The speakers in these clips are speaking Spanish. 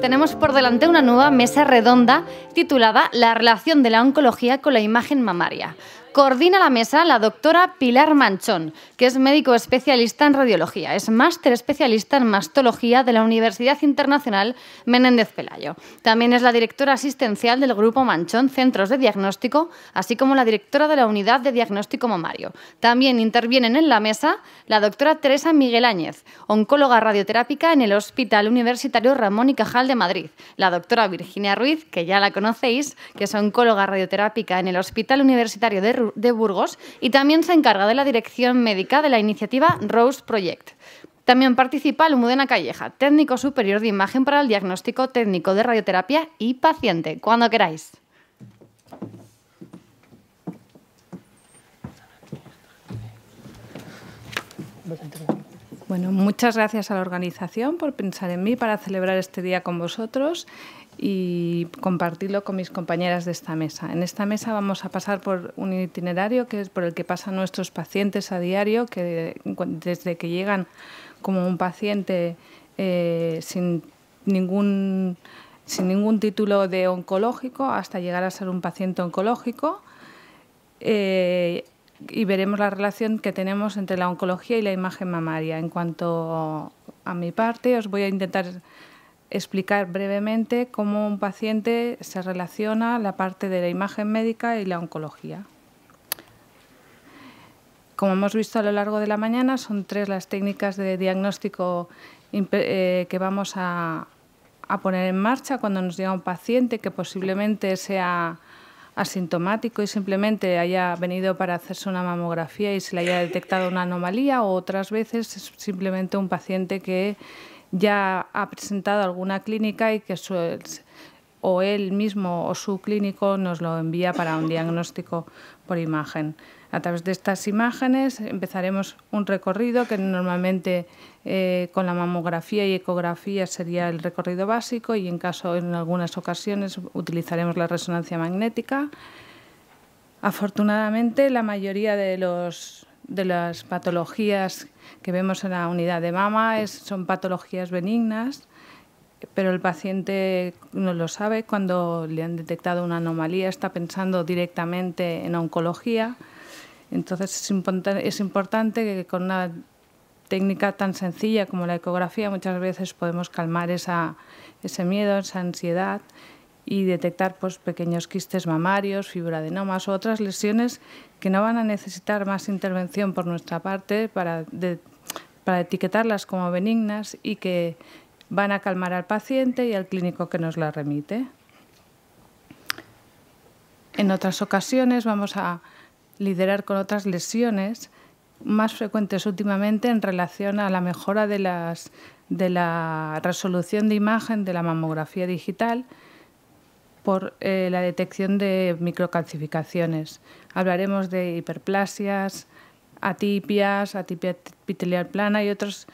tenemos por delante una nueva mesa redonda titulada La relación de la oncología con la imagen mamaria, Coordina la mesa la doctora Pilar Manchón, que es médico especialista en radiología. Es máster especialista en mastología de la Universidad Internacional Menéndez Pelayo. También es la directora asistencial del Grupo Manchón Centros de Diagnóstico, así como la directora de la Unidad de Diagnóstico Mamario. También intervienen en la mesa la doctora Teresa Miguel Áñez, oncóloga radioterápica en el Hospital Universitario Ramón y Cajal de Madrid. La doctora Virginia Ruiz, que ya la conocéis, que es oncóloga radioterápica en el Hospital Universitario de de, Burgos y también se encarga de la dirección médica de la iniciativa Rose Project. También participa mudena Calleja, técnico superior de imagen para el diagnóstico técnico de radioterapia y paciente, cuando queráis. Bueno, muchas gracias a la organización por pensar en mí para celebrar este día con vosotros y compartirlo con mis compañeras de esta mesa. En esta mesa vamos a pasar por un itinerario que es por el que pasan nuestros pacientes a diario, que desde que llegan como un paciente eh, sin ningún sin ningún título de oncológico hasta llegar a ser un paciente oncológico. Eh, y veremos la relación que tenemos entre la oncología y la imagen mamaria. En cuanto a mi parte, os voy a intentar explicar brevemente cómo un paciente se relaciona la parte de la imagen médica y la oncología. Como hemos visto a lo largo de la mañana, son tres las técnicas de diagnóstico eh, que vamos a poner en marcha cuando nos llega un paciente que posiblemente sea asintomático y simplemente haya venido para hacerse una mamografía y se le haya detectado una anomalía o otras veces es simplemente un paciente que ya ha presentado alguna clínica y que o él mismo o su clínico nos lo envía para un diagnóstico por imagen. A través de estas imágenes empezaremos un recorrido que normalmente eh, con la mamografía y ecografía sería el recorrido básico y en caso en algunas ocasiones utilizaremos la resonancia magnética. Afortunadamente la mayoría de las patologías que vemos en la unidad de mama son patologías benignas, pero el paciente no lo sabe. Cuando le han detectado una anomalía está pensando directamente en oncología entonces es, importante que con una técnica tan sencilla como la ecografía muchas veces podemos calmar esa, ese miedo, esa ansiedad y detectar pues, pequeños quistes mamarios, fibroadenomas o otras lesiones que no van a necesitar más intervención por nuestra parte para, para etiquetarlas como benignas y que van a calmar al paciente y al clínico que nos la remite. En otras ocasiones vamos a liderar con otras lesiones más frecuentes últimamente en relación a la mejora de, las, de la resolución de imagen de la mamografía digital por eh, la detección de microcalcificaciones. Hablaremos de hiperplasias, atipias, atipia epitelial plana y otras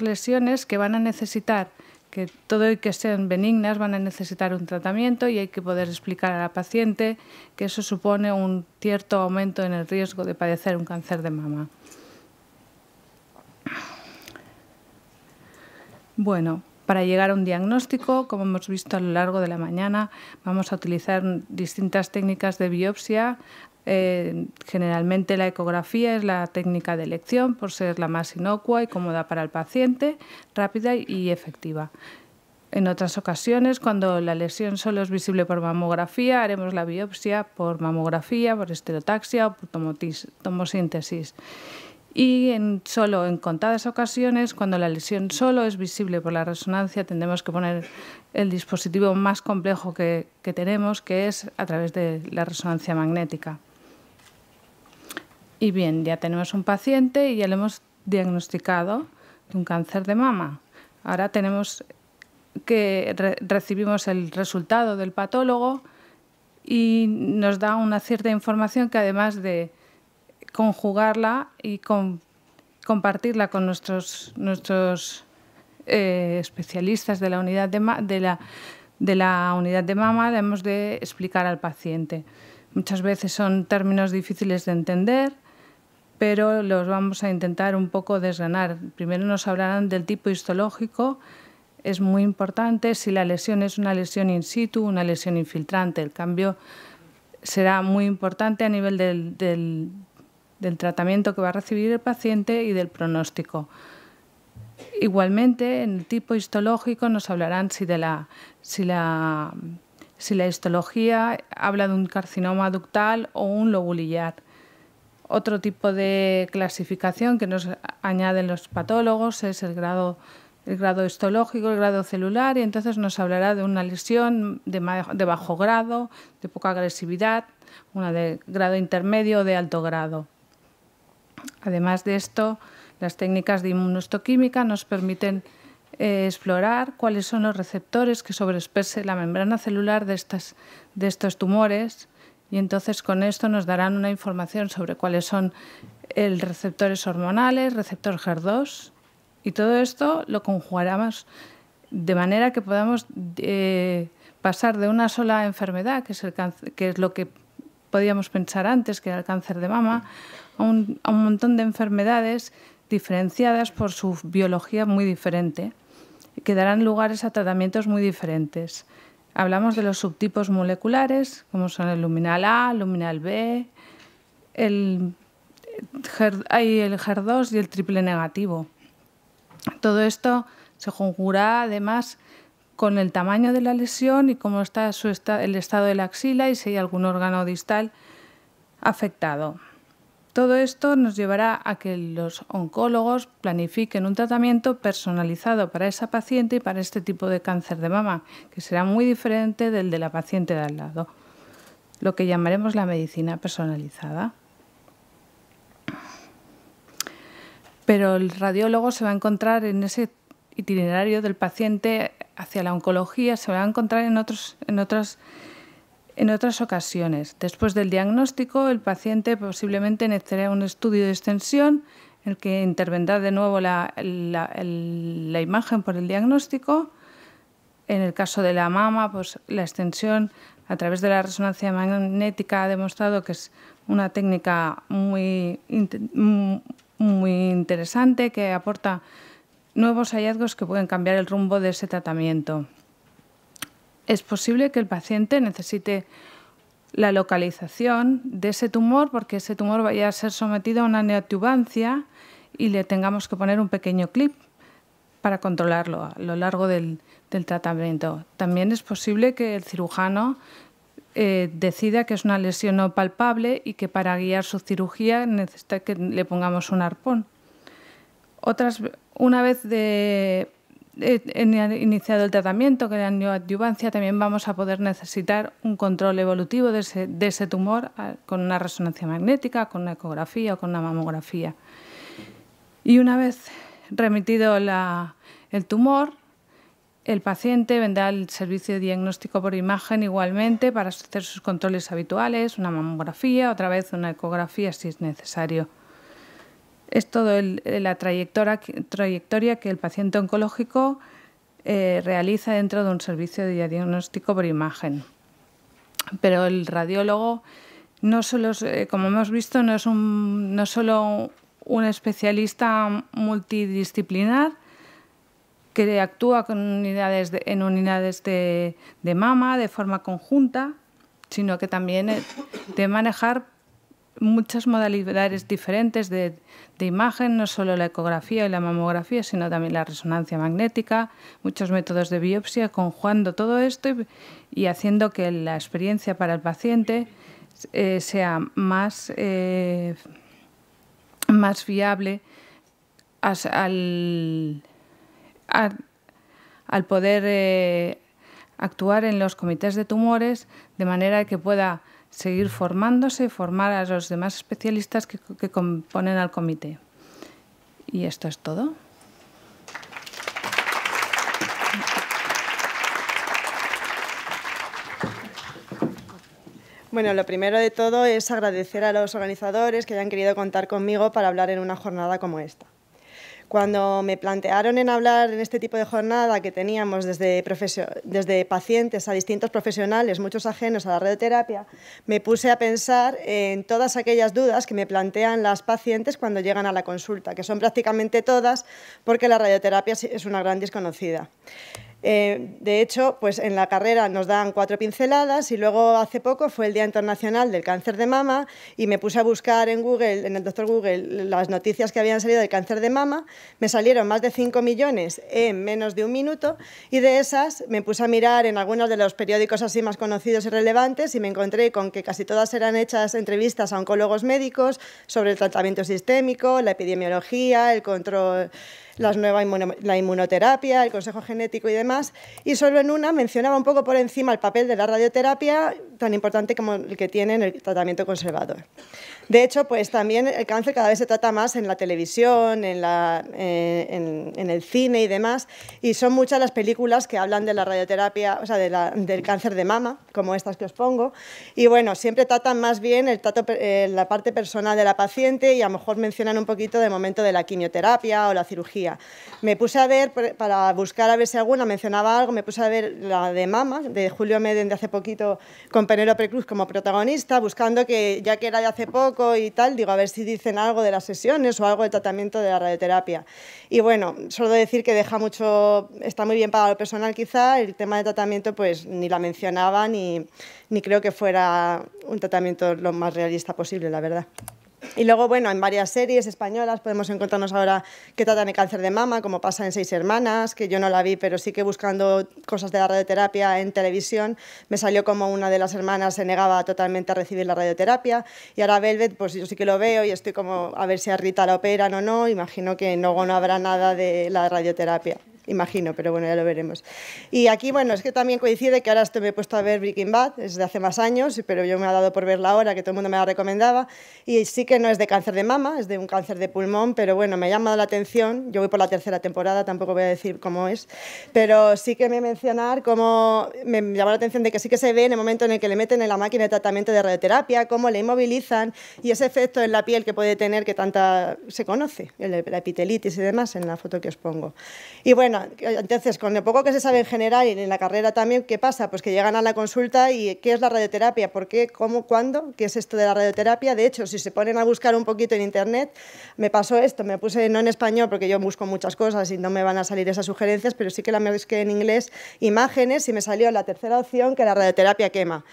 lesiones que van a necesitar que todo y que sean benignas van a necesitar un tratamiento y hay que poder explicar a la paciente que eso supone un cierto aumento en el riesgo de padecer un cáncer de mama. Bueno, para llegar a un diagnóstico, como hemos visto a lo largo de la mañana, vamos a utilizar distintas técnicas de biopsia eh, generalmente la ecografía es la técnica de elección por ser la más inocua y cómoda para el paciente, rápida y efectiva. En otras ocasiones, cuando la lesión solo es visible por mamografía, haremos la biopsia por mamografía, por esterotaxia o por tomosíntesis. Y en solo en contadas ocasiones, cuando la lesión solo es visible por la resonancia, tendremos que poner el dispositivo más complejo que tenemos, que es a través de la resonancia magnética. Y bien, ya tenemos un paciente y ya le hemos diagnosticado de un cáncer de mama. Ahora tenemos que recibimos el resultado del patólogo y nos da una cierta información que además de conjugarla y compartirla con nuestros, nuestros eh, especialistas de la unidad de, de la, de la unidad de mama debemos de explicar al paciente. Muchas veces son términos difíciles de entender pero los vamos a intentar un poco desgranar. Primero nos hablarán del tipo histológico, es muy importante si la lesión es una lesión in situ, una lesión infiltrante. El cambio será muy importante a nivel del, tratamiento que va a recibir el paciente y del pronóstico. Igualmente, en el tipo histológico nos hablarán si, la, si la histología habla de un carcinoma ductal o un lobulillar. Otro tipo de clasificación que nos añaden los patólogos es el grado, histológico, el grado celular, y entonces nos hablará de una lesión de, bajo grado, de poca agresividad, una de grado intermedio o de alto grado. Además de esto, las técnicas de inmunohistoquímica nos permiten eh, explorar cuáles son los receptores que sobreexprese la membrana celular de, de estos tumores y entonces con esto nos darán una información sobre cuáles son los receptores hormonales, receptor HER2 y todo esto lo conjugaremos de manera que podamos eh, pasar de una sola enfermedad, que es, lo que podíamos pensar antes, que era el cáncer de mama, a un, a un montón de enfermedades diferenciadas por su biología muy diferente, que darán lugares a tratamientos muy diferentes. Hablamos de los subtipos moleculares, como son el luminal A, luminal B, el, hay el HER2 y el triple negativo. Todo esto se conjura además con el tamaño de la lesión y cómo está el estado de la axila y si hay algún órgano distal afectado. Todo esto nos llevará a que los oncólogos planifiquen un tratamiento personalizado para esa paciente y para este tipo de cáncer de mama, que será muy diferente del de la paciente de al lado, lo que llamaremos la medicina personalizada. Pero el radiólogo se va a encontrar en ese itinerario del paciente hacia la oncología, se va a encontrar en, otros, en otras en otras ocasiones, después del diagnóstico, el paciente posiblemente necesitará un estudio de extensión en el que intervendrá de nuevo la, la, imagen por el diagnóstico. En el caso de la mama, pues la extensión a través de la resonancia magnética ha demostrado que es una técnica muy, mm, muy interesante que aporta nuevos hallazgos que pueden cambiar el rumbo de ese tratamiento es posible que el paciente necesite la localización de ese tumor porque ese tumor vaya a ser sometido a una neotubancia y le tengamos que poner un pequeño clip para controlarlo a lo largo del, tratamiento. También es posible que el cirujano eh, decida que es una lesión no palpable y que para guiar su cirugía necesita que le pongamos un arpón. Otras, una vez de eh, iniciado el tratamiento, que la neoadyuvancia, también vamos a poder necesitar un control evolutivo de ese, tumor ah, con una resonancia magnética, con una ecografía o con una mamografía. Y una vez remitido el tumor, el paciente vendrá al servicio de diagnóstico por imagen igualmente para hacer sus controles habituales, una mamografía, otra vez una ecografía si es necesario es toda la trayectoria, trayectoria, que el paciente oncológico eh, realiza dentro de un servicio de diagnóstico por imagen. Pero el radiólogo, no solo, eh, como hemos visto, no es no solo un especialista multidisciplinar que actúa con unidades en unidades de, de mama de forma conjunta, sino que también eh, de manejar muchas modalidades diferentes de, imagen, no solo la ecografía y la mamografía, sino también la resonancia magnética, muchos métodos de biopsia, conjuando todo esto y, haciendo que la experiencia para el paciente eh, sea más, viable eh, más viable al, poder eh, actuar en los comités de tumores de manera que pueda seguir mm. formándose, y formar a los demás especialistas que, que componen al comité. Y esto es todo. Bueno, lo primero de todo es agradecer a los organizadores que hayan querido contar conmigo para hablar en una jornada como esta. Cuando me plantearon en hablar en este tipo de jornada que teníamos desde, pacientes a distintos profesionales, muchos ajenos a la radioterapia, me puse a pensar en todas aquellas dudas que me plantean las pacientes cuando llegan a la consulta, que son prácticamente todas porque la radioterapia es una gran desconocida. Eh, de hecho, pues en la carrera nos dan cuatro pinceladas y luego hace poco fue el Día Internacional del Cáncer de Mama y me puse a buscar en Google, en el doctor Google, las noticias que habían salido del cáncer de mama. Me salieron más de 5 millones en menos de un minuto y de esas me puse a mirar en algunos de los periódicos así más conocidos y relevantes y me encontré con que casi todas eran hechas entrevistas a oncólogos médicos sobre el tratamiento sistémico, la epidemiología, el control las nuevas la inmunoterapia, el consejo genético y demás, y solo en una mencionaba un poco por encima el papel de la radioterapia, tan importante como el que tiene en el tratamiento conservador. De hecho, pues también el cáncer cada vez se trata más en la televisión, en, la, eh, en, el cine y demás, y son muchas las películas que hablan de la radioterapia, o sea, del cáncer de mama, como estas que os pongo, y bueno, siempre tratan más bien el eh, la parte personal de la paciente y a lo mejor mencionan un poquito de momento de la quimioterapia o la cirugía me puse a ver, para buscar a ver si alguna mencionaba algo, me puse a ver la de Mama, de Julio Meden, de hace poquito, con Penélope Cruz como protagonista, buscando que, ya que era de hace poco y tal, digo, a ver si dicen algo de las sesiones o algo del tratamiento de la radioterapia. Y bueno, solo decir que deja mucho, está muy bien para lo personal quizá, el tema de tratamiento pues ni la mencionaba ni, ni creo que fuera un tratamiento lo más realista posible, la verdad. Y luego, bueno, en varias series españolas podemos encontrarnos ahora que tratan el cáncer de mama, como pasa en Seis Hermanas, que yo no la vi, pero sí que buscando cosas de la radioterapia en televisión, me salió como una de las hermanas se negaba totalmente a recibir la radioterapia. Y ahora Velvet, pues yo sí que lo veo y estoy como a ver si a Rita la operan o no. Imagino que luego no habrá nada de la radioterapia imagino, pero bueno, ya lo veremos. Y aquí, bueno, es que también coincide que ahora estoy, me he puesto a ver Breaking Bad, es de hace más años, pero yo me ha dado por verla ahora, que todo el mundo me la recomendaba, y sí que no es de cáncer de mama, es de un cáncer de pulmón, pero bueno, me ha llamado la atención, yo voy por la tercera temporada, tampoco voy a decir cómo es, pero sí que me mencionar cómo me llamó la atención de que sí que se ve en el momento en el que le meten en la máquina de tratamiento de radioterapia, cómo le inmovilizan y ese efecto en la piel que puede tener que tanta se conoce, la epitelitis y demás en la foto que os pongo. Y bueno, entonces, con lo poco que se sabe en general y en la carrera también, ¿qué pasa? Pues que llegan a la consulta y ¿qué es la radioterapia? ¿Por qué? ¿Cómo? ¿Cuándo? ¿Qué es esto de la radioterapia? De hecho, si se ponen a buscar un poquito en Internet, me pasó esto, me puse no en español porque yo busco muchas cosas y no me van a salir esas sugerencias, pero sí que la me busqué en inglés imágenes y me salió la tercera opción que la radioterapia quema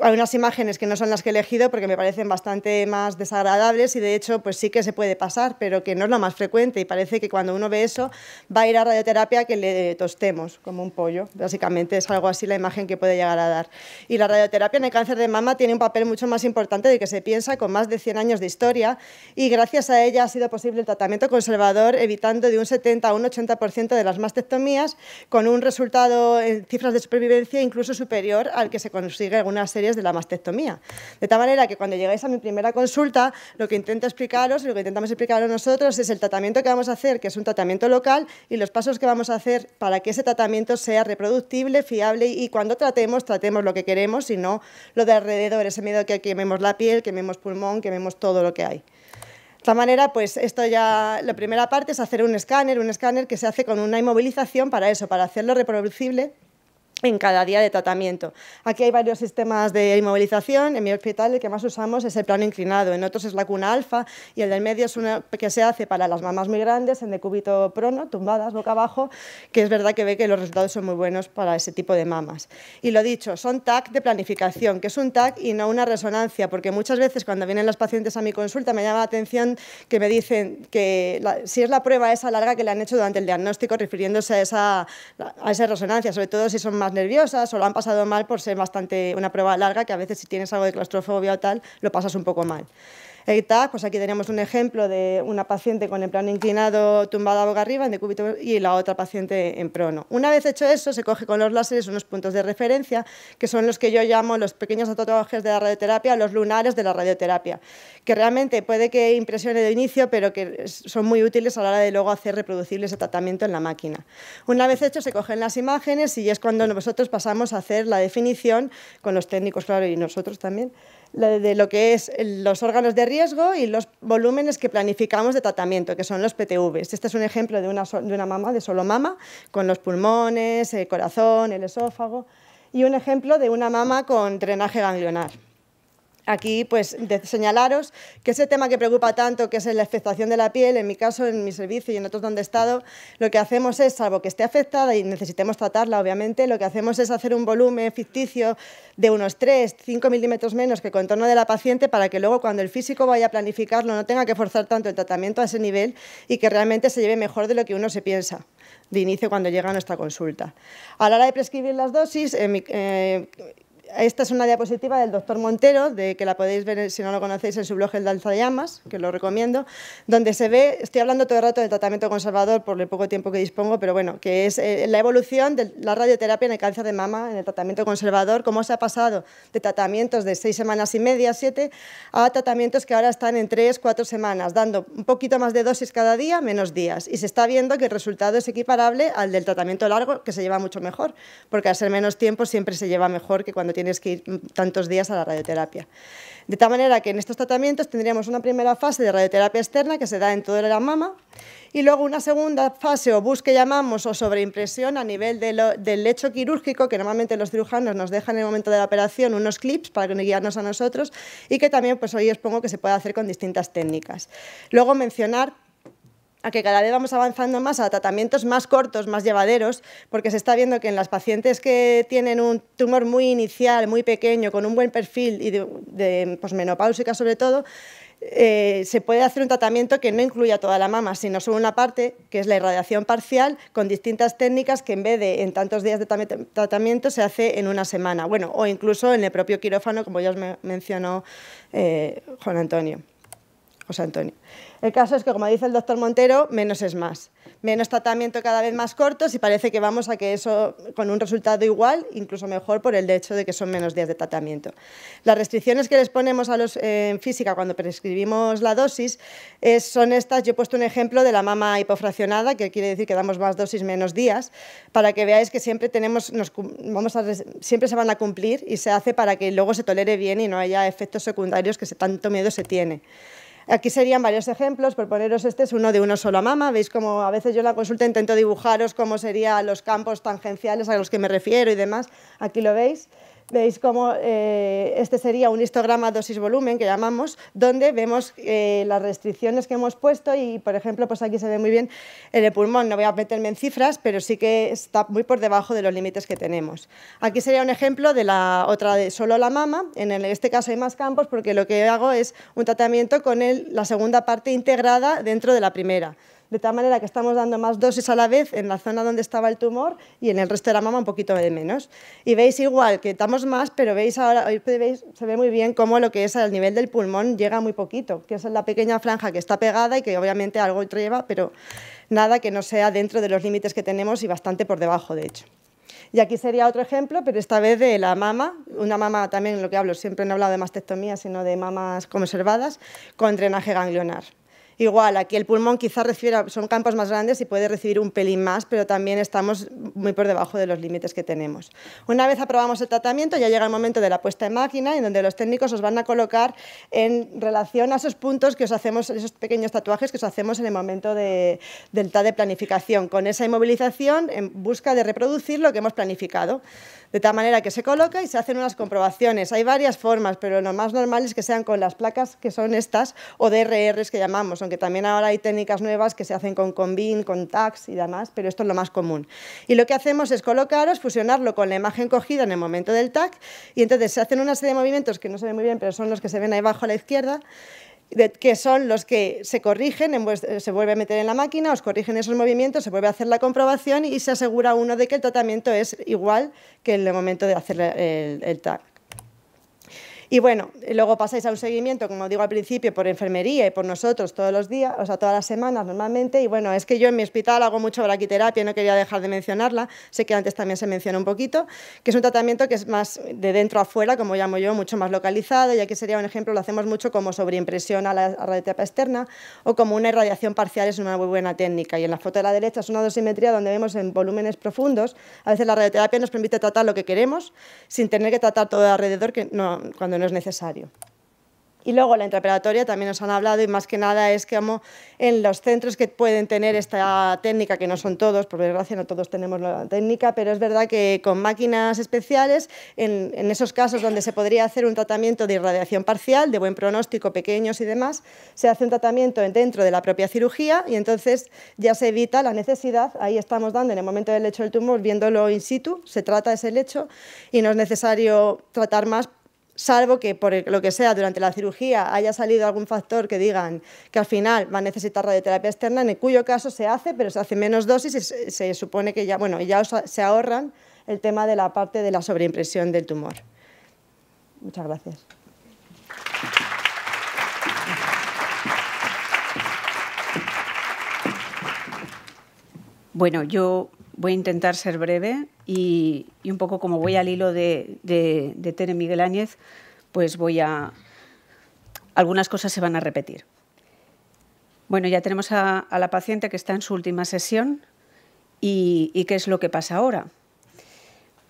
hay unas imágenes que no son las que he elegido porque me parecen bastante más desagradables y de hecho pues sí que se puede pasar, pero que no es lo más frecuente y parece que cuando uno ve eso va a ir a radioterapia que le tostemos como un pollo, básicamente es algo así la imagen que puede llegar a dar. Y la radioterapia en el cáncer de mama tiene un papel mucho más importante de que se piensa con más de 100 años de historia y gracias a ella ha sido posible el tratamiento conservador evitando de un 70 a un 80% de las mastectomías con un resultado en cifras de supervivencia incluso superior al que se consigue en una serie de la mastectomía. De tal manera que cuando llegáis a mi primera consulta, lo que intento explicaros y lo que intentamos explicaros nosotros es el tratamiento que vamos a hacer, que es un tratamiento local, y los pasos que vamos a hacer para que ese tratamiento sea reproductible, fiable y cuando tratemos, tratemos lo que queremos y no lo de alrededor, ese miedo que quememos la piel, quememos pulmón, quememos todo lo que hay. De esta manera, pues esto ya, la primera parte es hacer un escáner, un escáner que se hace con una inmovilización para eso, para hacerlo reproducible en cada día de tratamiento. Aquí hay varios sistemas de inmovilización. En mi hospital el que más usamos es el plano inclinado, en otros es la cuna alfa y el del medio es uno que se hace para las mamás muy grandes en decúbito prono, tumbadas boca abajo, que es verdad que ve que los resultados son muy buenos para ese tipo de mamas. Y lo dicho, son TAC de planificación, que es un TAC y no una resonancia, porque muchas veces cuando vienen las pacientes a mi consulta me llama la atención que me dicen que si es la prueba esa larga que le han hecho durante el diagnóstico refiriéndose a esa, a esa resonancia, sobre todo si son nerviosas o lo han pasado mal por ser bastante una prueba larga que a veces si tienes algo de claustrofobia o tal, lo pasas un poco mal pues aquí tenemos un ejemplo de una paciente con el plano inclinado tumbada boca arriba en y la otra paciente en prono. Una vez hecho eso, se coge con los láseres unos puntos de referencia, que son los que yo llamo los pequeños tatuajes de la radioterapia, los lunares de la radioterapia, que realmente puede que impresione de inicio, pero que son muy útiles a la hora de luego hacer reproducible ese tratamiento en la máquina. Una vez hecho, se cogen las imágenes y es cuando nosotros pasamos a hacer la definición con los técnicos, claro, y nosotros también, de lo que es los órganos de riesgo y los volúmenes que planificamos de tratamiento, que son los PTVs. Este es un ejemplo de una, de una mama, de solo mama, con los pulmones, el corazón, el esófago, y un ejemplo de una mama con drenaje ganglionar aquí pues señalaros que ese tema que preocupa tanto, que es la afectación de la piel, en mi caso, en mi servicio y en otros donde he estado, lo que hacemos es, salvo que esté afectada y necesitemos tratarla, obviamente, lo que hacemos es hacer un volumen ficticio de unos 3, 5 milímetros menos que el contorno de la paciente para que luego cuando el físico vaya a planificarlo no tenga que forzar tanto el tratamiento a ese nivel y que realmente se lleve mejor de lo que uno se piensa de inicio cuando llega a nuestra consulta. A la hora de prescribir las dosis, eh, esta es una diapositiva del doctor Montero, de que la podéis ver si no lo conocéis en su blog El Danza de Llamas, que lo recomiendo, donde se ve, estoy hablando todo el rato del tratamiento conservador por el poco tiempo que dispongo, pero bueno, que es eh, la evolución de la radioterapia en el cáncer de mama, en el tratamiento conservador, cómo se ha pasado de tratamientos de seis semanas y media, siete, a tratamientos que ahora están en tres, cuatro semanas, dando un poquito más de dosis cada día, menos días. Y se está viendo que el resultado es equiparable al del tratamiento largo, que se lleva mucho mejor, porque al ser menos tiempo siempre se lleva mejor que cuando tiene tienes que ir mm, tantos días a la radioterapia. De tal manera que en estos tratamientos tendríamos una primera fase de radioterapia externa que se da en toda la mama y luego una segunda fase o bus que llamamos o sobreimpresión a nivel del lecho quirúrgico que normalmente los cirujanos nos dejan en el momento de la operación unos clips para guiarnos a nosotros y que también pues hoy os pongo que se puede hacer con distintas técnicas. Luego mencionar a que cada vez vamos avanzando más a tratamientos más cortos, más llevaderos, porque se está viendo que en las pacientes que tienen un tumor muy inicial, muy pequeño, con un buen perfil y de, sobre todo, eh, se puede hacer un tratamiento que no incluya toda la mama, sino solo una parte, que es la irradiación parcial, con distintas técnicas que en vez de en tantos días de tratamiento se hace en una semana, bueno, o incluso en el propio quirófano, como ya os mencionó eh, Juan Antonio, José Antonio. El caso es que, como dice el doctor Montero, menos es más. Menos tratamiento cada vez más cortos y parece que vamos a que eso con un resultado igual, incluso mejor por el hecho de que son menos días de tratamiento. Las restricciones que les ponemos a los, eh, en física cuando prescribimos la dosis eh, son estas. Yo he puesto un ejemplo de la mama hipofraccionada, que quiere decir que damos más dosis menos días, para que veáis que siempre, tenemos, vamos siempre se van a cumplir y se hace para que luego se tolere bien y no haya efectos secundarios que tanto miedo se tiene. Aquí serían varios ejemplos, por poneros este es uno de uno solo a mama, veis como a veces yo en la consulta intento dibujaros cómo serían los campos tangenciales a los que me refiero y demás, aquí lo veis. Veis cómo eh, este sería un histograma dosis-volumen que llamamos, donde vemos eh, las restricciones que hemos puesto y, por ejemplo, pues aquí se ve muy bien en el pulmón. No voy a meterme en cifras, pero sí que está muy por debajo de los límites que tenemos. Aquí sería un ejemplo de la otra de solo la mama. En este caso hay más campos porque lo que hago es un tratamiento con la segunda parte integrada dentro de la primera de tal manera que estamos dando más dosis a la vez en la zona donde estaba el tumor y en el resto de la mama un poquito de menos. Y veis igual que estamos más, pero veis ahora, se ve muy bien cómo lo que es al nivel del pulmón llega muy poquito, que es la pequeña franja que está pegada y que obviamente algo lleva, pero nada que no sea dentro de los límites que tenemos y bastante por debajo, de hecho. Y aquí sería otro ejemplo, pero esta vez de la mama, una mama también, lo que hablo, siempre no he hablado de mastectomía, sino de mamas conservadas, con drenaje ganglionar. Igual, aquí el pulmón quizá refiere, son campos más grandes y puede recibir un pelín más, pero también estamos muy por debajo de los límites que tenemos. Una vez aprobamos el tratamiento, ya llega el momento de la puesta en máquina, en donde los técnicos os van a colocar en relación a esos puntos que os hacemos, esos pequeños tatuajes que os hacemos en el momento de, del TAD de planificación, con esa inmovilización en busca de reproducir lo que hemos planificado de tal manera que se coloca y se hacen unas comprobaciones. Hay varias formas, pero lo más normal es que sean con las placas que son estas o DRRs que llamamos, aunque también ahora hay técnicas nuevas que se hacen con Convin, con TAX y demás, pero esto es lo más común. Y lo que hacemos es colocaros, fusionarlo con la imagen cogida en el momento del TAC y entonces se hacen una serie de movimientos que no se ven muy bien, pero son los que se ven ahí abajo a la izquierda, que son los que se corrigen, se vuelve a meter en la máquina, os corrigen esos movimientos, se vuelve a hacer la comprobación y se asegura uno de que el tratamiento es igual que en el momento de hacer el, el, y bueno, luego pasáis a un seguimiento, como digo al principio, por enfermería y por nosotros todos los días, o sea, todas las semanas normalmente. Y bueno, es que yo en mi hospital hago mucho braquiterapia, no quería dejar de mencionarla. Sé que antes también se menciona un poquito, que es un tratamiento que es más de dentro a fuera, como llamo yo, mucho más localizado. Y aquí sería un ejemplo, lo hacemos mucho como sobreimpresión a la radioterapia externa o como una irradiación parcial, es una muy buena técnica. Y en la foto de la derecha es una dosimetría donde vemos en volúmenes profundos. A veces la radioterapia nos permite tratar lo que queremos sin tener que tratar todo alrededor, que no, cuando no es necesario. Y luego la intraoperatoria también nos han hablado y más que nada es que en los centros que pueden tener esta técnica, que no son todos, por desgracia no todos tenemos la técnica, pero es verdad que con máquinas especiales, en, en esos casos donde se podría hacer un tratamiento de irradiación parcial, de buen pronóstico, pequeños y demás, se hace un tratamiento dentro de la propia cirugía y entonces ya se evita la necesidad, ahí estamos dando en el momento del lecho del tumor, viéndolo in situ, se trata ese lecho y no es necesario tratar más salvo que por lo que sea durante la cirugía haya salido algún factor que digan que al final va a necesitar radioterapia externa, en cuyo caso se hace, pero se hace menos dosis y se, supone que ya, bueno, ya se ahorran el tema de la parte de la sobreimpresión del tumor. Muchas gracias. Bueno, yo voy a intentar ser breve y, un poco como voy al hilo de, Tere Miguel Áñez, pues voy a... Algunas cosas se van a repetir. Bueno, ya tenemos a, la paciente que está en su última sesión y, qué es lo que pasa ahora.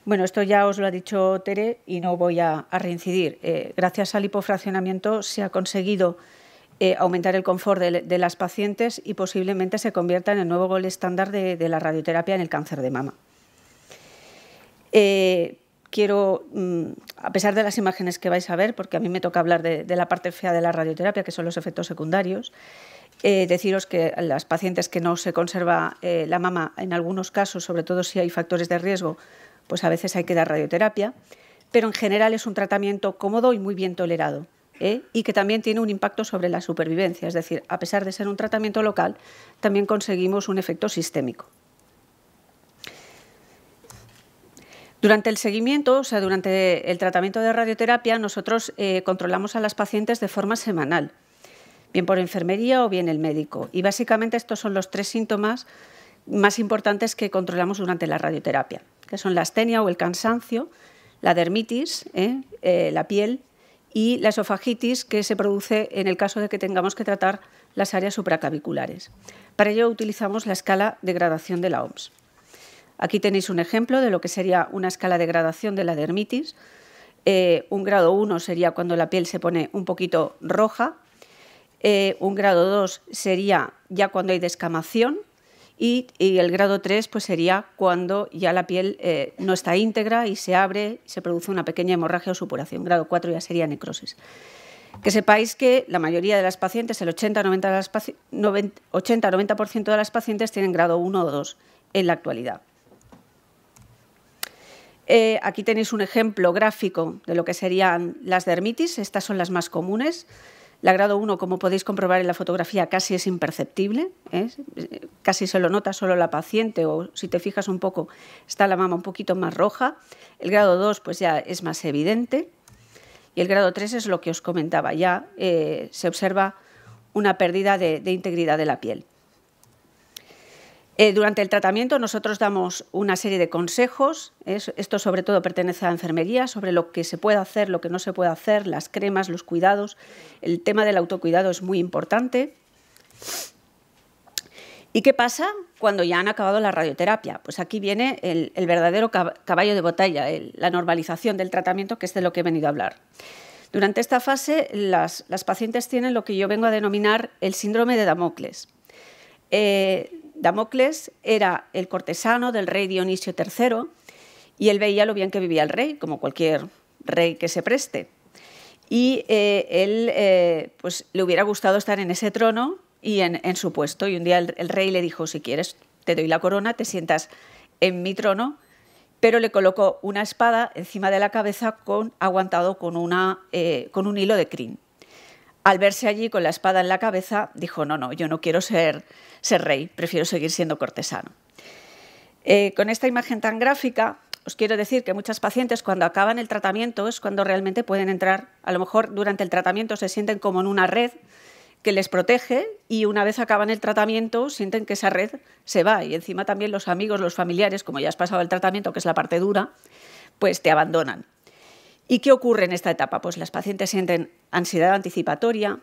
Bueno, esto ya os lo ha dicho Tere y no voy a, reincidir. Eh, gracias al hipofraccionamiento se ha conseguido eh, aumentar el confort de, las pacientes y posiblemente se convierta en el nuevo gol estándar de, la radioterapia en el cáncer de mama. Eh, quiero, mm, a pesar de las imágenes que vais a ver, porque a mí me toca hablar de, la parte fea de la radioterapia, que son los efectos secundarios, eh, deciros que las pacientes que no se conserva la mama, en algunos casos, sobre todo si hay factores de riesgo, pues a veces hay que dar radioterapia, pero en general es un tratamiento cómodo y muy bien tolerado. ¿eh? y que también tiene un impacto sobre la supervivencia. Es decir, a pesar de ser un tratamiento local, también conseguimos un efecto sistémico. Durante el seguimiento, o sea, durante el tratamiento de radioterapia, nosotros eh, controlamos a las pacientes de forma semanal, bien por enfermería o bien el médico. Y básicamente estos son los tres síntomas más importantes que controlamos durante la radioterapia, que son la astenia o el cansancio, la dermitis, ¿eh? la piel y la esofagitis que se produce en el caso de que tengamos que tratar las áreas supracaviculares. Para ello utilizamos la escala de gradación de la OMS. Aquí tenéis un ejemplo de lo que sería una escala de gradación de la dermitis. Eh, un grado 1 sería cuando la piel se pone un poquito roja. Eh, un grado 2 sería ya cuando hay descamación, y, el grado 3 pues, sería cuando ya la piel eh, no está íntegra y se abre, se produce una pequeña hemorragia o supuración. Grado 4 ya sería necrosis. Que sepáis que la mayoría de las pacientes, el 80-90% de las pacientes tienen grado 1 o 2 en la actualidad. Eh, aquí tenéis un ejemplo gráfico de lo que serían las dermitis, estas son las más comunes. La grado 1, como podéis comprobar en la fotografía, casi es imperceptible, ¿eh? casi se lo nota solo la paciente o si te fijas un poco, está la mama un poquito más roja. El grado 2 pues ya es más evidente y el grado 3 es lo que os comentaba, ya eh, se observa una pérdida de integridad de la piel. Eh, durante el tratamiento nosotros damos una serie de consejos, esto sobre todo pertenece a la enfermería, sobre lo que se puede hacer, lo que no se puede hacer, las cremas, los cuidados. El tema del autocuidado es muy importante. ¿Y qué pasa cuando ya han acabado la radioterapia? Pues aquí viene el, verdadero caballo de botella, la normalización del tratamiento, que es de lo que he venido a hablar. Durante esta fase, las, pacientes tienen lo que yo vengo a denominar el síndrome de Damocles. Eh, Damocles era el cortesano del rey Dionisio III y él veía lo bien que vivía el rey, como cualquier rey que se preste. Y eh, él eh, pues, le hubiera gustado estar en ese trono y en, su puesto. Y un día el, rey le dijo, si quieres, te doy la corona, te sientas en mi trono, pero le colocó una espada encima de la cabeza con, aguantado con, una, eh, con un hilo de crin. Al verse allí con la espada en la cabeza, dijo, no, no, yo no quiero ser ser rey, prefiero seguir siendo cortesano. Eh, con esta imagen tan gráfica, os quiero decir que muchas pacientes cuando acaban el tratamiento es cuando realmente pueden entrar, a lo mejor durante el tratamiento se sienten como en una red que les protege y una vez acaban el tratamiento sienten que esa red se va y encima también los amigos, los familiares, como ya has pasado el tratamiento, que es la parte dura, pues te abandonan. ¿Y qué ocurre en esta etapa? Pues las pacientes sienten ansiedad anticipatoria,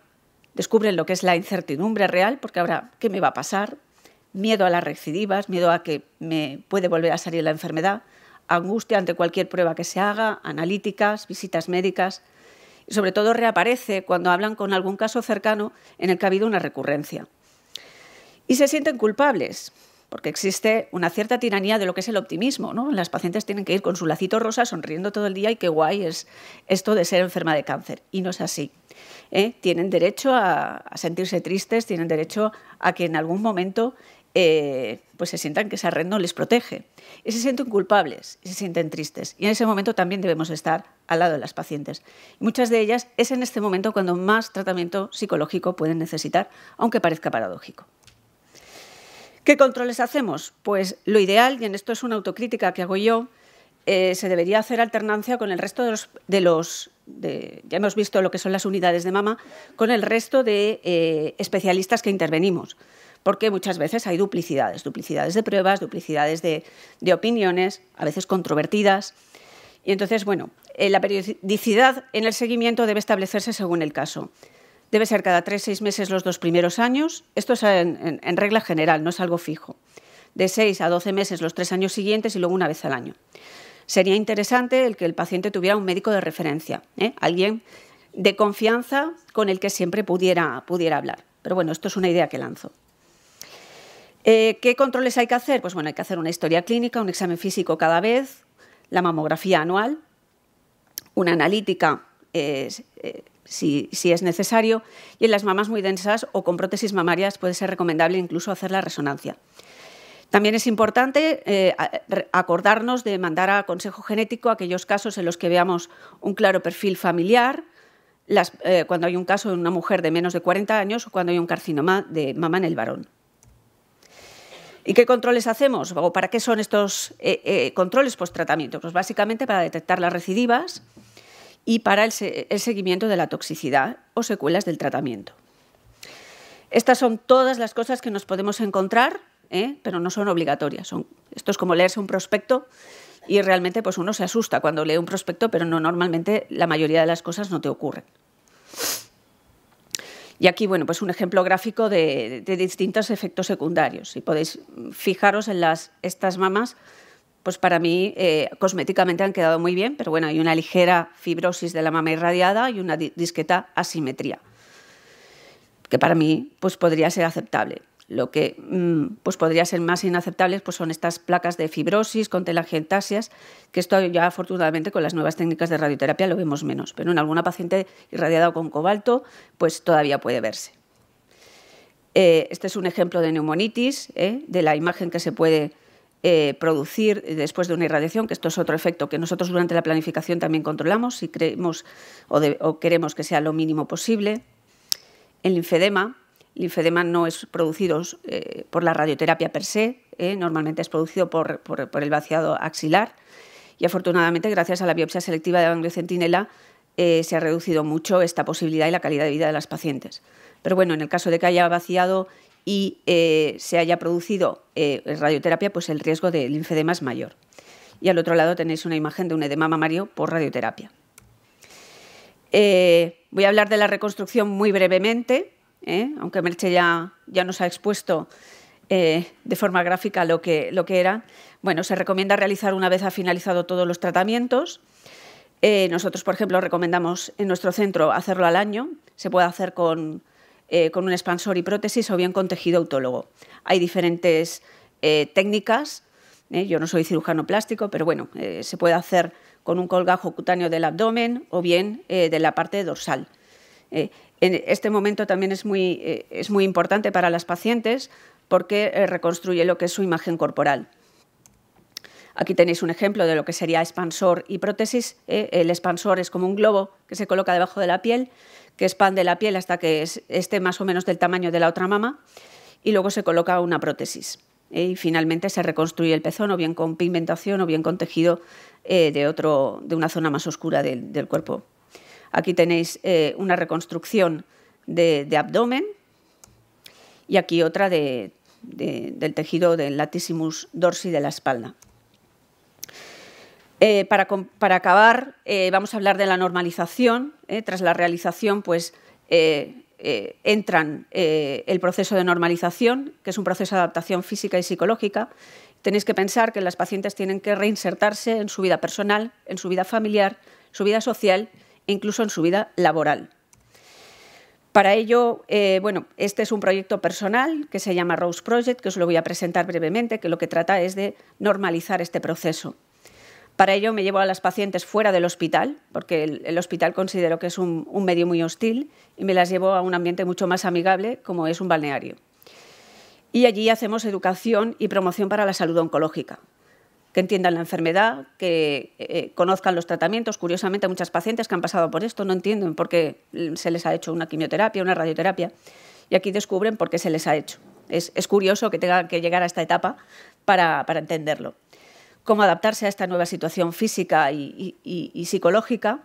descubren lo que es la incertidumbre real, porque ahora, ¿qué me va a pasar? Miedo a las recidivas, miedo a que me puede volver a salir la enfermedad, angustia ante cualquier prueba que se haga, analíticas, visitas médicas. Y sobre todo reaparece cuando hablan con algún caso cercano en el que ha habido una recurrencia. Y se sienten culpables, porque existe una cierta tiranía de lo que es el optimismo. Las pacientes tienen que ir con su lacito rosa sonriendo todo el día y qué guay es esto de ser enferma de cáncer. Y no es así. ¿eh? Tienen derecho a, sentirse tristes, tienen derecho a que en algún momento eh, pues se sientan que esa red no les protege. Y se sienten culpables, y se sienten tristes. Y en ese momento también debemos estar al lado de las pacientes. Y muchas de ellas es en este momento cuando más tratamiento psicológico pueden necesitar, aunque parezca paradójico. ¿Qué controles hacemos? Pues lo ideal, y en esto es una autocrítica que hago yo, eh, se debería hacer alternancia con el resto de los, ya hemos visto lo que son las unidades de mama, con el resto de eh, especialistas que intervenimos, porque muchas veces hay duplicidades, duplicidades de pruebas, duplicidades de, opiniones, a veces controvertidas. Y entonces, bueno, eh, la periodicidad en el seguimiento debe establecerse según el caso. Debe ser cada tres, seis meses los dos primeros años. Esto es en, regla general, no es algo fijo. De seis a doce meses los tres años siguientes y luego una vez al año. Sería interesante el que el paciente tuviera un médico de referencia, ¿eh? alguien de confianza con el que siempre pudiera, pudiera hablar. Pero bueno, esto es una idea que lanzo. Eh, ¿Qué controles hay que hacer? Pues bueno, hay que hacer una historia clínica, un examen físico cada vez, la mamografía anual, una analítica eh, si, es necesario, y en las mamás muy densas o con prótesis mamarias puede ser recomendable incluso hacer la resonancia. También es importante eh, acordarnos de mandar a consejo genético aquellos casos en los que veamos un claro perfil familiar, eh, cuando hay un caso de una mujer de menos de 40 años o cuando hay un carcinoma de mama en el varón. ¿Y qué controles hacemos? para qué son estos eh, controles post-tratamiento? Pues, pues básicamente para detectar las recidivas, y para el, seguimiento de la toxicidad o secuelas del tratamiento. Estas son todas las cosas que nos podemos encontrar, ¿eh? pero no son obligatorias. esto es como leerse un prospecto y realmente pues uno se asusta cuando lee un prospecto, pero no normalmente la mayoría de las cosas no te ocurren. Y aquí, bueno, pues un ejemplo gráfico de, distintos efectos secundarios. Si podéis fijaros en las, estas mamas, pues para mí eh, cosméticamente han quedado muy bien, pero bueno, hay una ligera fibrosis de la mama irradiada y una disqueta asimetría, que para mí pues podría ser aceptable. Lo que mm, pues podría ser más inaceptable pues son estas placas de fibrosis con telangiectasias, que esto ya afortunadamente con las nuevas técnicas de radioterapia lo vemos menos, pero en alguna paciente irradiada con cobalto pues todavía puede verse. Eh, este es un ejemplo de neumonitis, eh, de la imagen que se puede eh, producir después de una irradiación, que esto es otro efecto que nosotros durante la planificación también controlamos, si creemos o, queremos que sea lo mínimo posible. El linfedema, linfedema no es producido eh, por la radioterapia per se, eh, normalmente es producido por, el vaciado axilar y afortunadamente gracias a la biopsia selectiva de ganglio centinela se ha reducido mucho esta posibilidad y la calidad de vida de las pacientes. Pero bueno, en el caso de que haya vaciado y eh, se haya producido eh, radioterapia, pues el riesgo de linfedema es mayor. Y al otro lado tenéis una imagen de un edema mamario por radioterapia. Eh, voy a hablar de la reconstrucción muy brevemente, aunque Merche ya, ya, nos ha expuesto de forma gráfica lo que, lo que era. Bueno, se recomienda realizar una vez ha finalizado todos los tratamientos. nosotros, por ejemplo, recomendamos en nuestro centro hacerlo al año. Se puede hacer con, eh, con un expansor y prótesis o bien con tejido autólogo. Hay diferentes eh, técnicas. Eh, yo no soy cirujano plástico, pero bueno, se puede hacer con un colgajo cutáneo del abdomen o bien de la parte dorsal. en este momento también es muy, es muy importante para las pacientes porque reconstruye lo que es su imagen corporal. Aquí tenéis un ejemplo de lo que sería expansor y prótesis. El expansor es como un globo que se coloca debajo de la piel que expande la piel hasta que esté más o menos del tamaño de la otra mama y luego se coloca una prótesis. Eh, y finalmente se reconstruye el pezón o bien con pigmentación o bien con tejido eh, de, de una zona más oscura del, cuerpo. Aquí tenéis eh, una reconstrucción de, abdomen y aquí otra del tejido del latissimus dorsi de la espalda. Eh, para, acabar, eh, vamos a hablar de la normalización. Eh. tras la realización, pues entran el proceso de normalización, que es un proceso de adaptación física y psicológica. Tenéis que pensar que las pacientes tienen que reinsertarse en su vida personal, en su vida familiar, su vida social e incluso en su vida laboral. Para ello, bueno, este es un proyecto personal que se llama Rose Project, que os lo voy a presentar brevemente, que lo que trata es de normalizar este proceso. Para ello me llevo a las pacientes fuera del hospital, porque el, hospital considero que es un, medio muy hostil, y me las llevo a un ambiente mucho más amigable, como es un balneario. Y allí hacemos educación y promoción para la salud oncológica. Que entiendan la enfermedad, que eh, conozcan los tratamientos. Curiosamente, muchas pacientes que han pasado por esto no entienden por qué se les ha hecho una quimioterapia, una radioterapia, y aquí descubren por qué se les ha hecho. Es, curioso que tengan que llegar a esta etapa para entenderlo cómo adaptarse a esta nueva situación física y, psicológica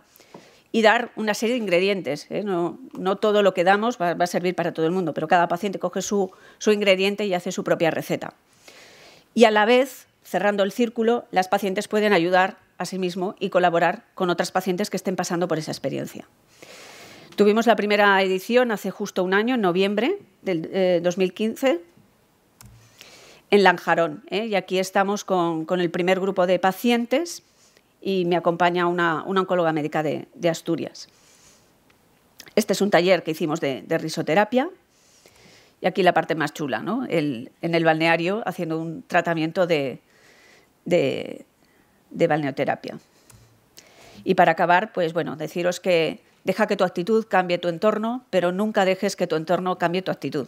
y dar una serie de ingredientes. ¿eh? No, todo lo que damos va, a servir para todo el mundo, pero cada paciente coge su, ingrediente y hace su propia receta. Y a la vez, cerrando el círculo, las pacientes pueden ayudar a sí mismo y colaborar con otras pacientes que estén pasando por esa experiencia. Tuvimos la primera edición hace justo un año, en noviembre del 2015, eh, en Lanjarón. ¿eh? Y aquí estamos con, el primer grupo de pacientes y me acompaña una, oncóloga médica de, Asturias. Este es un taller que hicimos de, risoterapia. Y aquí la parte más chula, ¿no? en el balneario haciendo un tratamiento de, de balneoterapia. Y para acabar, pues bueno, deciros que deja que tu actitud cambie tu entorno, pero nunca dejes que tu entorno cambie tu actitud.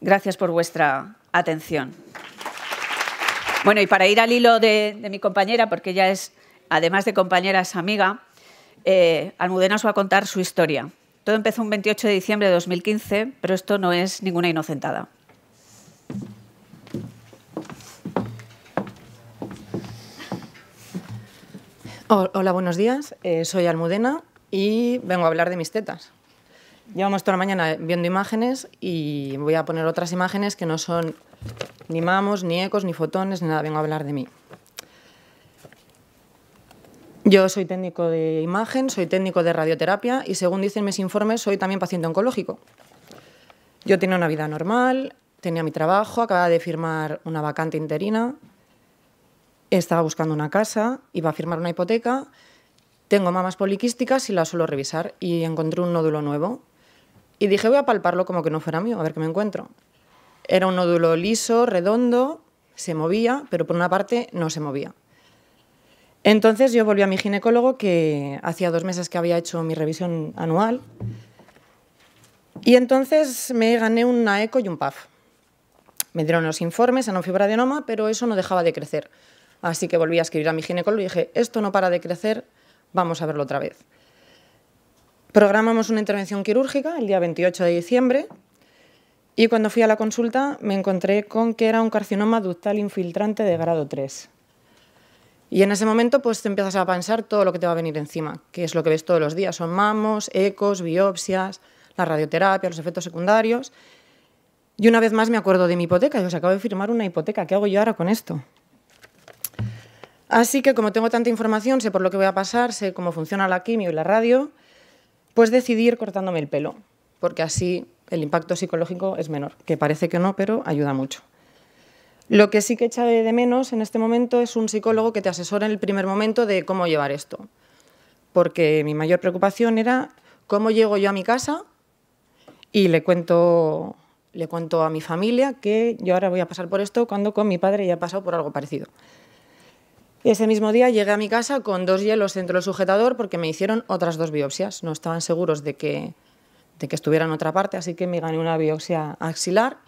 Gracias por vuestra atención. Bueno, y para ir al hilo de, mi compañera, porque ella es, además de compañera, es amiga, eh, Almudena os va a contar su historia. Todo empezó un 28 de diciembre de 2015, pero esto no es ninguna inocentada. Hola, buenos días. Eh, soy Almudena y vengo a hablar de mis tetas. Llevamos toda la mañana viendo imágenes y voy a poner otras imágenes que no son ni mamos, ni ecos, ni fotones, ni nada, vengo a hablar de mí. Yo soy técnico de imagen, soy técnico de radioterapia y según dicen mis informes soy también paciente oncológico. Yo tenía una vida normal, tenía mi trabajo, acababa de firmar una vacante interina, estaba buscando una casa, iba a firmar una hipoteca, tengo mamas poliquísticas y las suelo revisar y encontré un nódulo nuevo. Y dije, voy a palparlo como que no fuera mío, a ver qué me encuentro. Era un nódulo liso, redondo, se movía, pero por una parte no se movía. Entonces yo volví a mi ginecólogo, que hacía dos meses que había hecho mi revisión anual, y entonces me gané una eco y un PAF. Me dieron los informes en un fibroadenoma, pero eso no dejaba de crecer. Así que volví a escribir a mi ginecólogo y dije, esto no para de crecer, vamos a verlo otra vez. Programamos una intervención quirúrgica el día 28 de diciembre y cuando fui a la consulta me encontré con que era un carcinoma ductal infiltrante de grado 3. Y en ese momento pues te empiezas a pensar todo lo que te va a venir encima, que es lo que ves todos los días, son mamos, ecos, biopsias, la radioterapia, los efectos secundarios. Y una vez más me acuerdo de mi hipoteca, yo os acabo de firmar una hipoteca, ¿qué hago yo ahora con esto? Así que como tengo tanta información, sé por lo que voy a pasar, sé cómo funciona la quimio y la radio, pues decidí cortándome el pelo, porque así el impacto psicológico es menor, que parece que no, pero ayuda mucho. Lo que sí que echa de, menos en este momento es un psicólogo que te asesora en el primer momento de cómo llevar esto, porque mi mayor preocupación era cómo llego yo a mi casa y le cuento, le cuento a mi familia que yo ahora voy a pasar por esto cuando con mi padre ya he pasado por algo parecido. Ese mismo día llegué a mi casa con dos hielos dentro del sujetador porque me hicieron otras dos biopsias. No estaban seguros de que de que estuviera en otra parte, así que me gané una biopsia axilar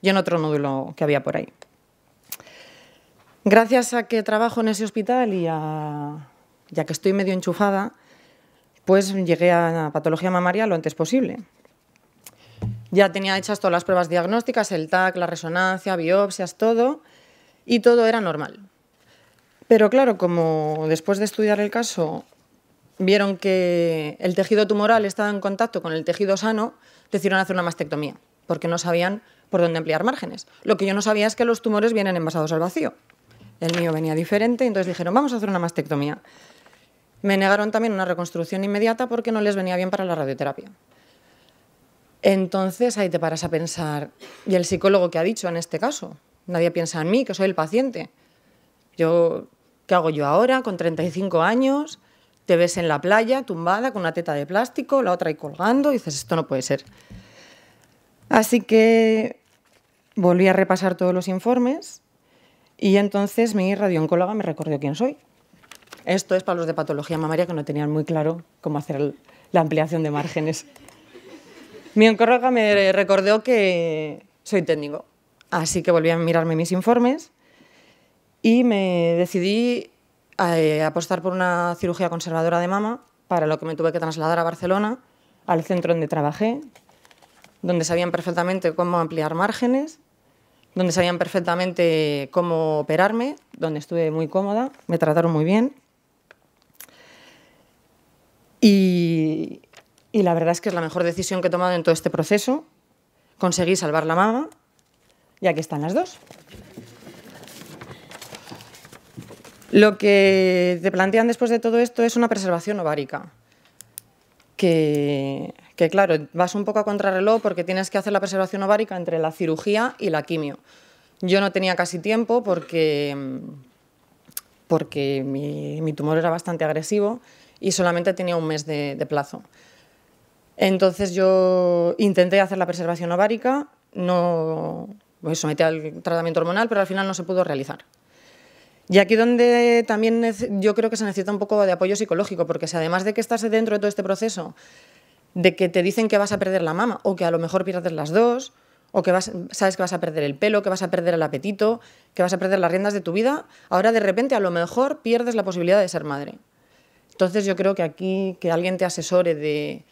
y en otro nódulo que había por ahí. Gracias a que trabajo en ese hospital y a, ya que estoy medio enchufada, pues llegué a la patología mamaria lo antes posible. Ya tenía hechas todas las pruebas diagnósticas, el TAC, la resonancia, biopsias, todo, y todo era normal. Pero claro, como después de estudiar el caso vieron que el tejido tumoral estaba en contacto con el tejido sano, decidieron hacer una mastectomía, porque no sabían por dónde ampliar márgenes. Lo que yo no sabía es que los tumores vienen envasados al vacío. El mío venía diferente, entonces dijeron, vamos a hacer una mastectomía. Me negaron también una reconstrucción inmediata porque no les venía bien para la radioterapia. Entonces ahí te paras a pensar, ¿y el psicólogo que ha dicho en este caso? Nadie piensa en mí, que soy el paciente. Yo, ¿Qué hago yo ahora con 35 años? te ves en la playa tumbada con una teta de plástico, la otra ahí colgando, y dices, esto no puede ser. Así que volví a repasar todos los informes y entonces mi radiooncóloga me recordó quién soy. Esto es para los de patología mamaria que no tenían muy claro cómo hacer la ampliación de márgenes. Mi oncóloga me recordó que soy técnico, así que volví a mirarme mis informes y me decidí a eh, apostar por una cirugía conservadora de mama, para lo que me tuve que trasladar a Barcelona, al centro donde trabajé, donde sabían perfectamente cómo ampliar márgenes, donde sabían perfectamente cómo operarme, donde estuve muy cómoda, me trataron muy bien. Y, y la verdad es que es la mejor decisión que he tomado en todo este proceso. Conseguí salvar la mama y aquí están las dos. Lo que te plantean después de todo esto es una preservación ovárica, que, claro, vas un poco a contrarreloj porque tienes que hacer la preservación ovárica entre la cirugía y la quimio. Yo no tenía casi tiempo porque, porque mi, tumor era bastante agresivo y solamente tenía un mes de, plazo. Entonces yo intenté hacer la preservación ovárica, no me sometí al tratamiento hormonal, pero al final no se pudo realizar. Y aquí donde también yo creo que se necesita un poco de apoyo psicológico, porque si además de que estás dentro de todo este proceso, de que te dicen que vas a perder la mama, o que a lo mejor pierdes las dos, o que sabes que vas a perder el pelo, que vas a perder el apetito, que vas a perder las riendas de tu vida, ahora de repente a lo mejor pierdes la posibilidad de ser madre. Entonces yo creo que aquí que alguien te asesore de,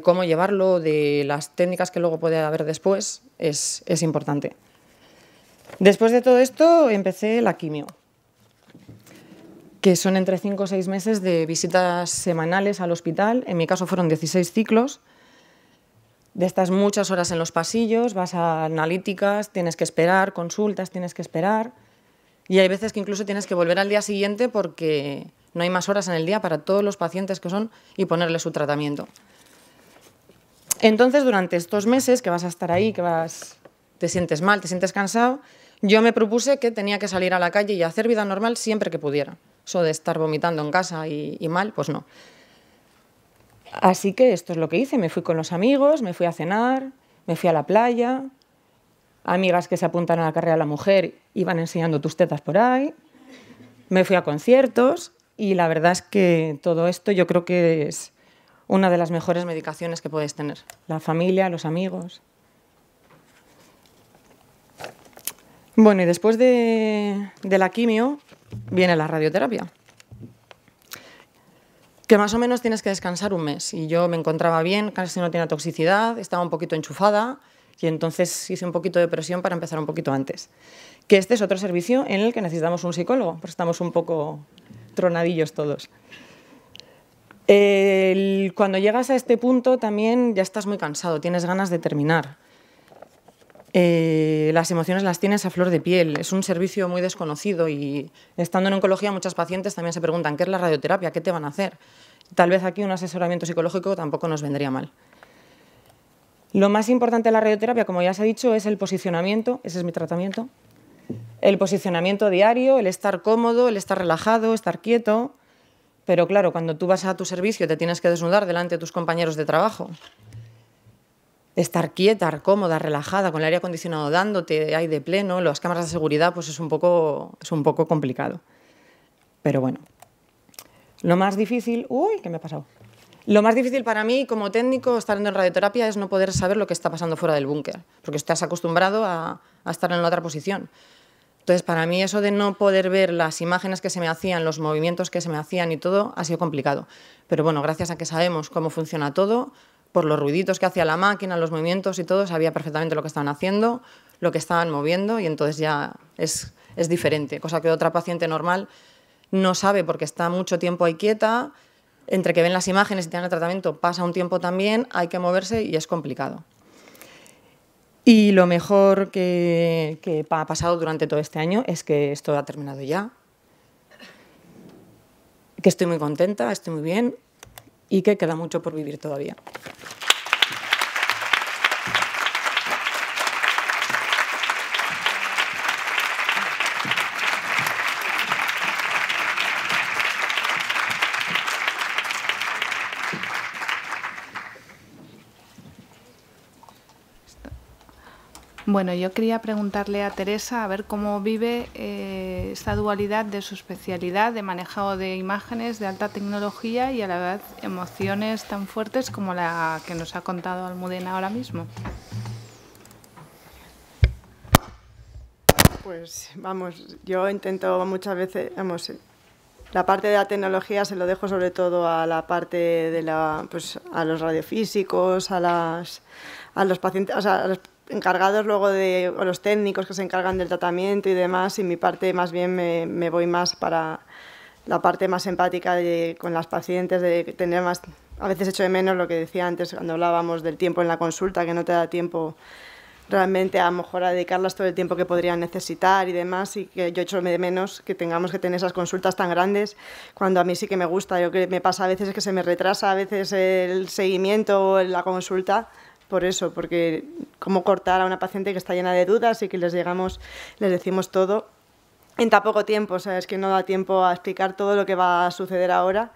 cómo llevarlo, de las técnicas que luego puede haber después, es importante. Después de todo esto empecé la quimio que son entre 5 o 6 meses de visitas semanales al hospital. En mi caso fueron 16 ciclos. De estas muchas horas en los pasillos, vas a analíticas, tienes que esperar, consultas, tienes que esperar. Y hay veces que incluso tienes que volver al día siguiente porque no hay más horas en el día para todos los pacientes que son y ponerles su tratamiento. Entonces, durante estos meses que vas a estar ahí, que vas, te sientes mal, te sientes cansado, yo me propuse que tenía que salir a la calle y hacer vida normal siempre que pudiera eso de estar vomitando en casa y, mal, pues no. Así que esto es lo que hice, me fui con los amigos, me fui a cenar, me fui a la playa, amigas que se apuntan a la carrera de la mujer iban enseñando tus tetas por ahí, me fui a conciertos y la verdad es que todo esto yo creo que es una de las mejores medicaciones que puedes tener. La familia, los amigos. Bueno, y después de la quimio, viene la radioterapia. Que más o menos tienes que descansar un mes. Y yo me encontraba bien, casi no tenía toxicidad, estaba un poquito enchufada y entonces hice un poquito de presión para empezar un poquito antes. Que este es otro servicio en el que necesitamos un psicólogo, porque estamos un poco tronadillos todos. cuando llegas a este punto también ya estás muy cansado, tienes ganas de terminar. Eh, las emociones las tienes a flor de piel. Es un servicio muy desconocido y estando en oncología muchas pacientes también se preguntan, ¿qué es la radioterapia? ¿Qué te van a hacer? Tal vez aquí un asesoramiento psicológico tampoco nos vendría mal. Lo más importante de la radioterapia, como ya se ha dicho, es el posicionamiento, ese es mi tratamiento, el posicionamiento diario, el estar cómodo, el estar relajado, estar quieto, pero claro, cuando tú vas a tu servicio te tienes que desnudar delante de tus compañeros de trabajo, estar quieta, cómoda, relajada, con el aire acondicionado dándote hay de pleno, las cámaras de seguridad, pues es un poco, es un poco complicado. Pero bueno, lo más difícil, uy, ¿qué me ha pasado? Lo más difícil para mí como técnico estar en radioterapia es no poder saber lo que está pasando fuera del búnker, porque estás acostumbrado a, a estar en otra posición. Entonces, para mí eso de no poder ver las imágenes que se me hacían, los movimientos que se me hacían y todo, ha sido complicado. Pero bueno, gracias a que sabemos cómo funciona todo, por los ruiditos que hacía la máquina, los movimientos y todo, sabía perfectamente lo que estaban haciendo, lo que estaban moviendo y entonces ya es, diferente, cosa que otra paciente normal no sabe porque está mucho tiempo ahí quieta, entre que ven las imágenes y tienen el tratamiento pasa un tiempo también, hay que moverse y es complicado. Y lo mejor que ha pasado durante todo este año es que esto ha terminado ya, que estoy muy contenta, estoy muy bien y que queda mucho por vivir todavía. Bueno, yo quería preguntarle a Teresa a ver cómo vive eh, esta dualidad de su especialidad de manejado de imágenes de alta tecnología y a la vez emociones tan fuertes como la que nos ha contado Almudena ahora mismo. Pues vamos, yo intento muchas veces, vamos, la parte de la tecnología se lo dejo sobre todo a la parte de la, pues, a los radiofísicos, a las, a los pacientes, o sea, a los encargados luego de, los técnicos que se encargan del tratamiento y demás, y mi parte más bien me, voy más para la parte más empática de, con las pacientes, de tener más, a veces echo de menos lo que decía antes cuando hablábamos del tiempo en la consulta, que no te da tiempo realmente a lo mejor a dedicarlas todo el tiempo que podrían necesitar y demás, y que yo echo de menos que tengamos que tener esas consultas tan grandes, cuando a mí sí que me gusta, lo que me pasa a veces es que se me retrasa a veces el seguimiento o la consulta, por eso, porque cómo cortar a una paciente que está llena de dudas y que les llegamos, les decimos todo en tan poco tiempo, o sea, es que no da tiempo a explicar todo lo que va a suceder ahora.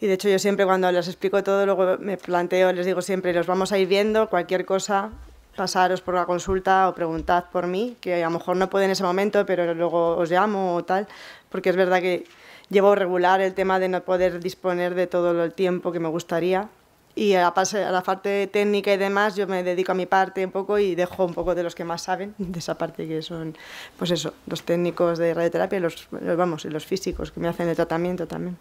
Y de hecho yo siempre cuando les explico todo, luego me planteo, les digo siempre, los vamos a ir viendo, cualquier cosa, pasaros por la consulta o preguntad por mí, que a lo mejor no puedo en ese momento, pero luego os llamo o tal, porque es verdad que llevo regular el tema de no poder disponer de todo el tiempo que me gustaría y a, la parte técnica y demás yo me dedico a mi parte un poco y dejo un poco de los que más saben de esa parte que son pues eso los técnicos de radioterapia y los, vamos y los físicos que me hacen el tratamiento también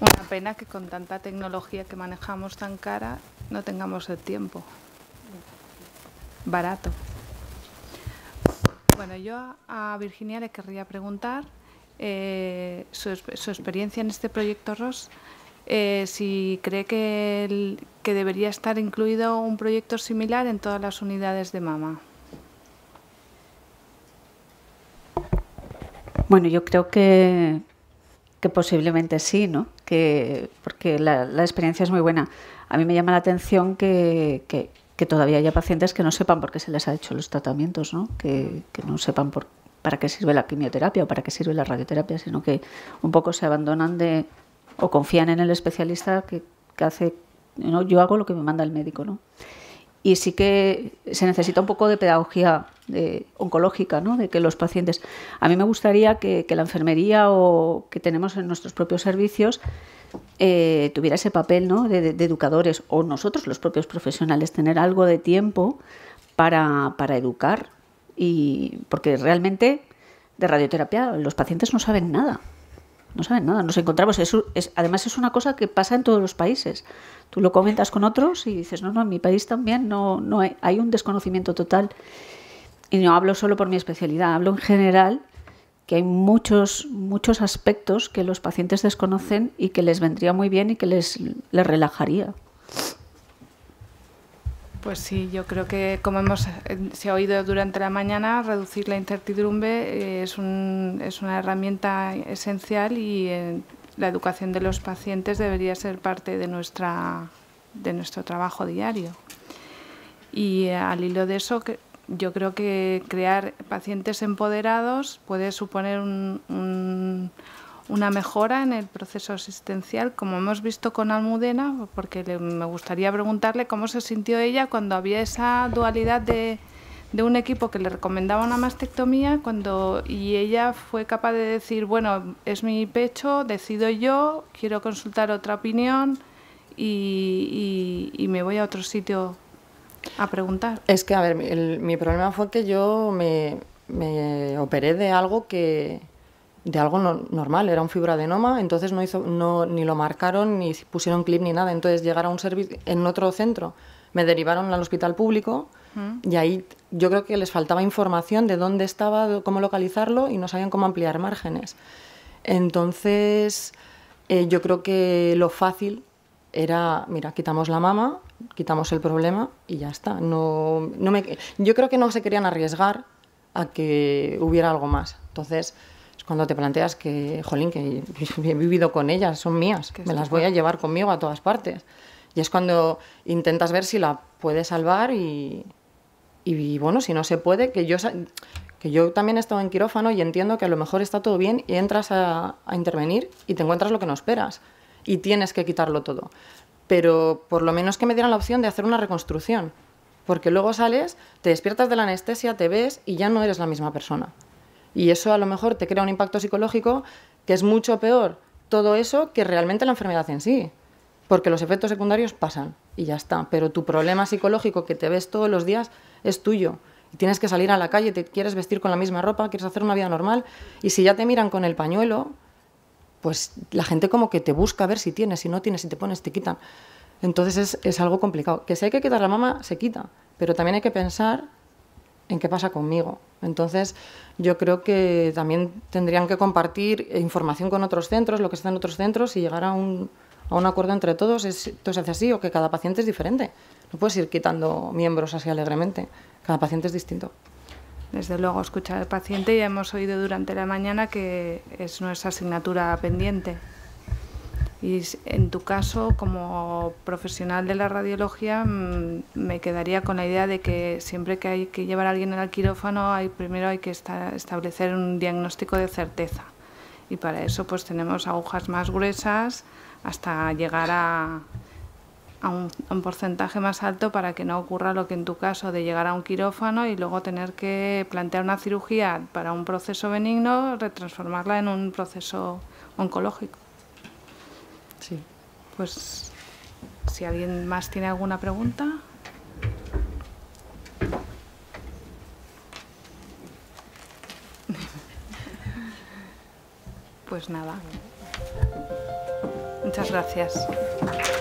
una pena que con tanta tecnología que manejamos tan cara no tengamos el tiempo barato bueno yo a Virginia le querría preguntar eh, su, su experiencia en este proyecto ROS eh, si cree que, que debería estar incluido un proyecto similar en todas las unidades de mama. Bueno, yo creo que, posiblemente sí, ¿no? porque la, experiencia es muy buena. A mí me llama la atención que, todavía haya pacientes que no sepan por qué se les ha hecho los tratamientos, ¿no? Que, no sepan por, para qué sirve la quimioterapia o para qué sirve la radioterapia, sino que un poco se abandonan de, o confían en el especialista que, hace, ¿no? yo hago lo que me manda el médico. ¿no? Y sí que se necesita un poco de pedagogía oncológica, ¿no? de que los pacientes... A mí me gustaría que, la enfermería o que tenemos en nuestros propios servicios eh, tuviera ese papel ¿no? de, de, educadores o nosotros los propios profesionales, tener algo de tiempo para, para educar. Y, porque realmente de radioterapia los pacientes no saben nada no saben nada. Nos encontramos, es, además es una cosa que pasa en todos los países. Tú lo comentas con otros y dices, no, no, en mi país también no, no hay, un desconocimiento total. Y no hablo solo por mi especialidad, hablo en general que hay muchos, muchos aspectos que los pacientes desconocen y que les vendría muy bien y que les, les relajaría. Pues sí, yo creo que como hemos eh, se ha oído durante la mañana, reducir la incertidumbre eh, es, una herramienta esencial y eh, la educación de los pacientes debería ser parte de nuestra de nuestro trabajo diario. Y al hilo de eso, yo creo que crear pacientes empoderados puede suponer un una mejora en el proceso asistencial, como hemos visto con Almudena, porque me gustaría preguntarle cómo se sintió ella cuando había esa dualidad de, un equipo que le recomendaba una mastectomía cuando, y ella fue capaz de decir, bueno, es mi pecho, decido yo, quiero consultar otra opinión y, me voy a otro sitio a preguntar. Es que, a ver, mi problema fue que yo me operé de algo que de algo normal, era un fibroadenoma, entonces no hizo, no, ni lo marcaron, ni pusieron clip, ni nada. Entonces llegar a un servicio en otro centro, me derivaron al hospital público mm. y ahí yo creo que les faltaba información de dónde estaba, cómo localizarlo y no sabían cómo ampliar márgenes. Entonces eh, yo creo que lo fácil era, mira, quitamos la mama, quitamos el problema y ya está. No, me, yo creo que no se querían arriesgar a que hubiera algo más. Entonces, cuando te planteas que, jolín, que he vivido con ellas, son mías, me las voy a llevar conmigo a todas partes. Y es cuando intentas ver si la puedes salvar y, y bueno, si no se puede, que yo, que yo también he estado en quirófano y entiendo que a lo mejor está todo bien y entras a, a intervenir y te encuentras lo que no esperas y tienes que quitarlo todo. Pero por lo menos que me dieran la opción de hacer una reconstrucción, porque luego sales, te despiertas de la anestesia, te ves y ya no eres la misma persona. Y eso a lo mejor te crea un impacto psicológico que es mucho peor todo eso que realmente la enfermedad en sí. Porque los efectos secundarios pasan y ya está. Pero tu problema psicológico que te ves todos los días es tuyo. Y tienes que salir a la calle, te quieres vestir con la misma ropa, quieres hacer una vida normal. Y si ya te miran con el pañuelo, pues la gente como que te busca a ver si tienes, si no tienes, si te pones, te quitan. Entonces es, es algo complicado. Que si hay que quitar la mama, se quita. Pero también hay que pensar en qué pasa conmigo. Entonces, yo creo que también tendrían que compartir información con otros centros, lo que está en otros centros, y llegar a un, acuerdo entre todos. Esto es hace así o que cada paciente es diferente. No puedes ir quitando miembros así alegremente. Cada paciente es distinto. Desde luego, escuchar al paciente ya hemos oído durante la mañana que es nuestra asignatura pendiente. Y en tu caso, como profesional de la radiología, mm, me quedaría con la idea de que siempre que hay que llevar a alguien al quirófano, hay, primero hay que establecer un diagnóstico de certeza. Y para eso pues tenemos agujas más gruesas hasta llegar a, a un, porcentaje más alto para que no ocurra lo que en tu caso de llegar a un quirófano y luego tener que plantear una cirugía para un proceso benigno, retransformarla en un proceso oncológico. Pues si alguien más tiene alguna pregunta. Pues nada. Muchas gracias.